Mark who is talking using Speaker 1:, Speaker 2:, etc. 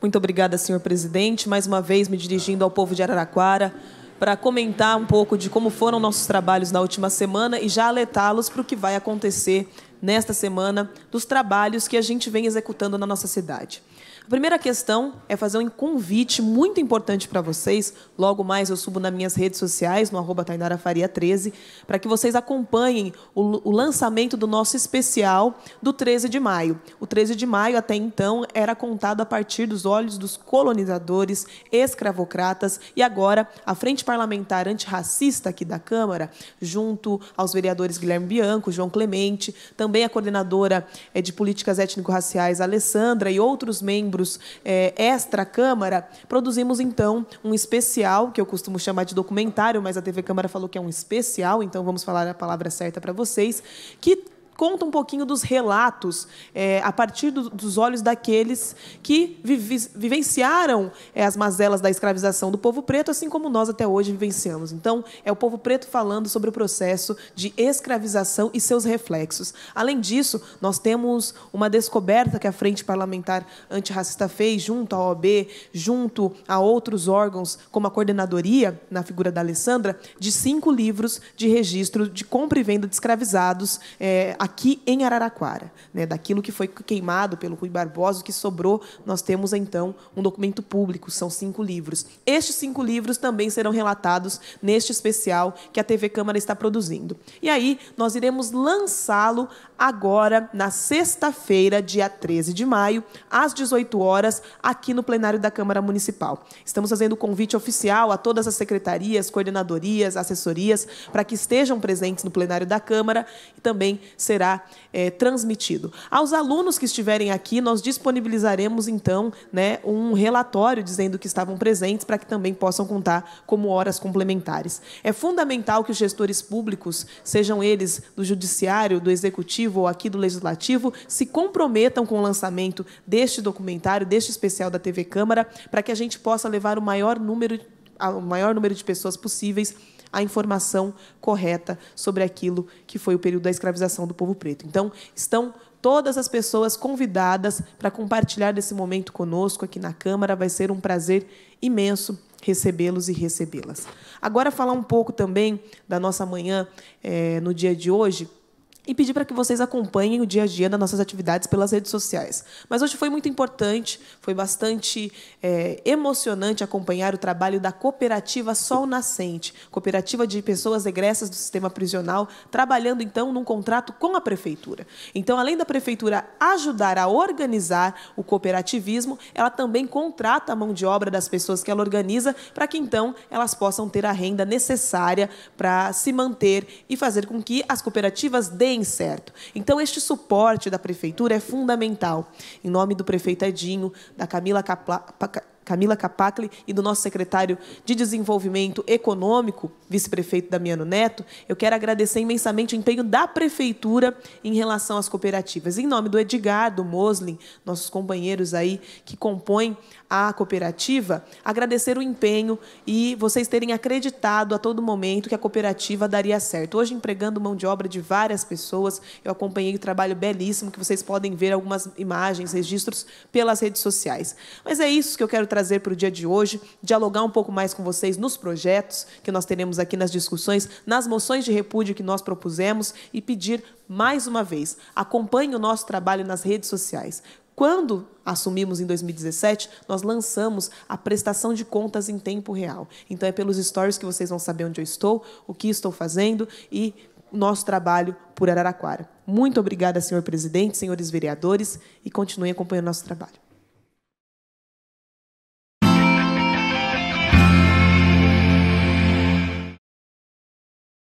Speaker 1: Muito obrigada, senhor presidente. Mais uma vez me dirigindo ao povo de Araraquara para comentar um pouco de como foram nossos trabalhos na última semana e já alertá-los para o que vai acontecer nesta semana dos trabalhos que a gente vem executando na nossa cidade. A primeira questão é fazer um convite muito importante para vocês. Logo mais eu subo nas minhas redes sociais, no arroba 13, para que vocês acompanhem o, o, lançamento do nosso especial do 13 de maio. O 13 de maio, até então, era contado a partir dos olhos dos colonizadores, escravocratas, e agora a Frente Parlamentar Antirracista aqui da Câmara, junto aos vereadores Guilherme Bianco, João Clemente, também também a coordenadora eh, de políticas étnico-raciais, Alessandra, e outros membros eh, extra-Câmara, produzimos então um especial, que eu costumo chamar de documentário, mas a TV Câmara falou que é um especial, então vamos falar a palavra certa para vocês, que conta um pouquinho dos relatos é, a partir do, dos olhos daqueles que vivenciaram é, as mazelas da escravização do povo preto, assim como nós até hoje vivenciamos. Então, é o povo preto falando sobre o processo de escravização e seus reflexos. Além disso, nós temos uma descoberta que a Frente Parlamentar Antirracista fez junto à OAB, junto a outros órgãos, como a coordenadoria, na figura da Alessandra, de cinco livros de registro de compra e venda de escravizados é, aqui aqui em Araraquara. Né? Daquilo que foi queimado pelo Rui Barbosa, o que sobrou, nós temos então um documento público, são cinco livros. Estes cinco livros também serão relatados neste especial que a TV Câmara está produzindo. E aí, nós iremos lançá-lo agora, na sexta-feira, dia 13 de maio, às 18 horas, aqui no plenário da Câmara Municipal. Estamos fazendo o convite oficial a todas as secretarias, coordenadorias, assessorias, para que estejam presentes no plenário da Câmara e também serão será é, transmitido. Aos alunos que estiverem aqui, nós disponibilizaremos então né, um relatório dizendo que estavam presentes para que também possam contar como horas complementares. É fundamental que os gestores públicos, sejam eles do judiciário, do executivo ou aqui do legislativo, se comprometam com o lançamento deste documentário, deste especial da TV Câmara, para que a gente possa levar o maior número ao maior número de pessoas possíveis a informação correta sobre aquilo que foi o período da escravização do povo preto. Então, estão todas as pessoas convidadas para compartilhar desse momento conosco aqui na Câmara. Vai ser um prazer imenso recebê-los e recebê-las. Agora, falar um pouco também da nossa manhã é, no dia de hoje e pedir para que vocês acompanhem o dia a dia das nossas atividades pelas redes sociais. Mas hoje foi muito importante, foi bastante é, emocionante acompanhar o trabalho da cooperativa Sol Nascente, cooperativa de pessoas egressas do sistema prisional, trabalhando então num contrato com a prefeitura. Então, além da prefeitura ajudar a organizar o cooperativismo, ela também contrata a mão de obra das pessoas que ela organiza para que então elas possam ter a renda necessária para se manter e fazer com que as cooperativas deem bem certo. Então, este suporte da prefeitura é fundamental. Em nome do prefeito Edinho, da Camila Capla... Camila Capacli e do nosso secretário de Desenvolvimento Econômico, vice-prefeito Damiano Neto, eu quero agradecer imensamente o empenho da Prefeitura em relação às cooperativas. Em nome do Edgar, do Moslin, nossos companheiros aí que compõem a cooperativa, agradecer o empenho e vocês terem acreditado a todo momento que a cooperativa daria certo. Hoje, empregando mão de obra de várias pessoas, eu acompanhei o trabalho belíssimo que vocês podem ver algumas imagens, registros pelas redes sociais. Mas é isso que eu quero trazer trazer para o dia de hoje, dialogar um pouco mais com vocês nos projetos que nós teremos aqui nas discussões, nas moções de repúdio que nós propusemos e pedir mais uma vez, acompanhe o nosso trabalho nas redes sociais. Quando assumimos em 2017, nós lançamos a prestação de contas em tempo real. Então é pelos stories que vocês vão saber onde eu estou, o que estou fazendo e nosso trabalho por Araraquara. Muito obrigada, senhor presidente, senhores vereadores, e continuem acompanhando nosso trabalho.